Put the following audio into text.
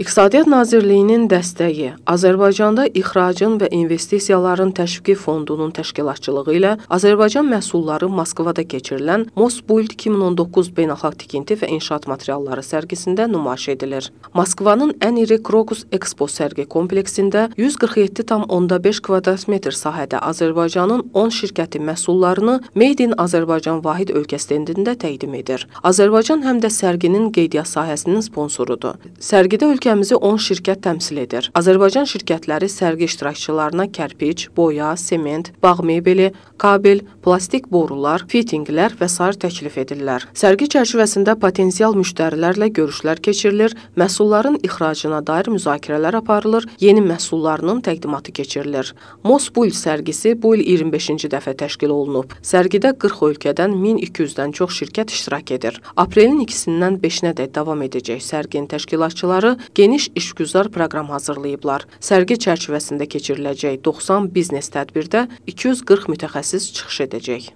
İqtisadiyyat Nazirliyinin dəstəyi Azərbaycanda ixracın və investisiyaların təşviqi fondunun təşkilatçılığı ilə Azərbaycan məhsulları Moskvada keçirilən Mosbuild 2019 beynəlxalq tikinti və inşaat materialları sərgisində nümayiş edilir. Moskvanın ən iri Krokus Expo sərgi kompleksində 147,5 kvadrat metr sahədə Azərbaycanın 10 şirkəti məhsullarını Made in Azərbaycan vahid ölkə stendində təqdim edir. Azərbaycan həm də sərginin qeydiyyat sahəsinin sponsorudur. Sərgidə ölkə Ölkəmizi 10 şirkət təmsil edir. Azərbaycan şirkətləri sərgi iştirakçılarına kərpiç, boya, sement, bağ mebeli, kabel, plastik borular, fittinglər və sair təklif edirlər. Sərgi çərçivəsində potensial müştərilərlə görüşlər keçirilir, məhsulların ixracına dair müzakirələr aparılır, yeni məhsullarının təqdimatı keçirilir. MOS bu il sərgisi bu il 25-ci dəfə təşkil olunub. Sərgidə 40 ölkədən 1200-dən çox şirkət iştirak edir. Aprelin 2-sindən 5-nədək davam edəcək sərginin təşkilatçıları geniş işgüzar proqram hazırlayıblar. Sərgi çərçivəsində keçiriləcək 90 biznes tədbirdə 240 mütəxəssis çıxış edəcək.